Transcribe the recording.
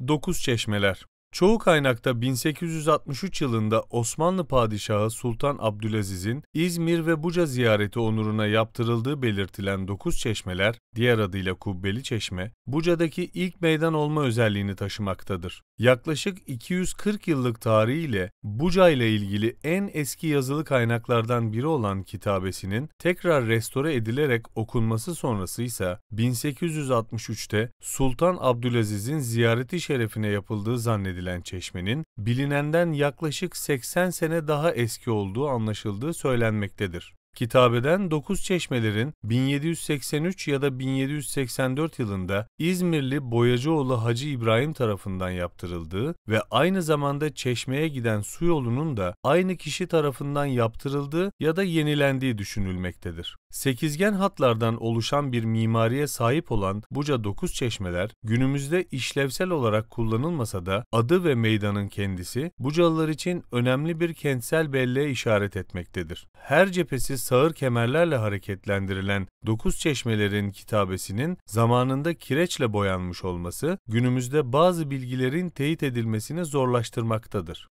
Dokuz Çeşmeler Çoğu kaynakta 1863 yılında Osmanlı Padişahı Sultan Abdülaziz'in İzmir ve Buca ziyareti onuruna yaptırıldığı belirtilen dokuz çeşmeler, diğer adıyla Kubbeli Çeşme, Buca'daki ilk meydan olma özelliğini taşımaktadır. Yaklaşık 240 yıllık tarihiyle Buca ile ilgili en eski yazılı kaynaklardan biri olan kitabesinin tekrar restore edilerek okunması sonrası ise 1863'te Sultan Abdülaziz'in ziyareti şerefine yapıldığı zannedilir edilen çeşmenin bilinenden yaklaşık 80 sene daha eski olduğu anlaşıldığı söylenmektedir. Kitabeden 9 çeşmelerin 1783 ya da 1784 yılında İzmirli Boyacıoğlu Hacı İbrahim tarafından yaptırıldığı ve aynı zamanda çeşmeye giden su yolunun da aynı kişi tarafından yaptırıldığı ya da yenilendiği düşünülmektedir. Sekizgen hatlardan oluşan bir mimariye sahip olan Buca dokuz çeşmeler günümüzde işlevsel olarak kullanılmasa da adı ve meydanın kendisi Bucalılar için önemli bir kentsel belleğe işaret etmektedir. Her cephesi sağır kemerlerle hareketlendirilen dokuz çeşmelerin kitabesinin zamanında kireçle boyanmış olması günümüzde bazı bilgilerin teyit edilmesini zorlaştırmaktadır.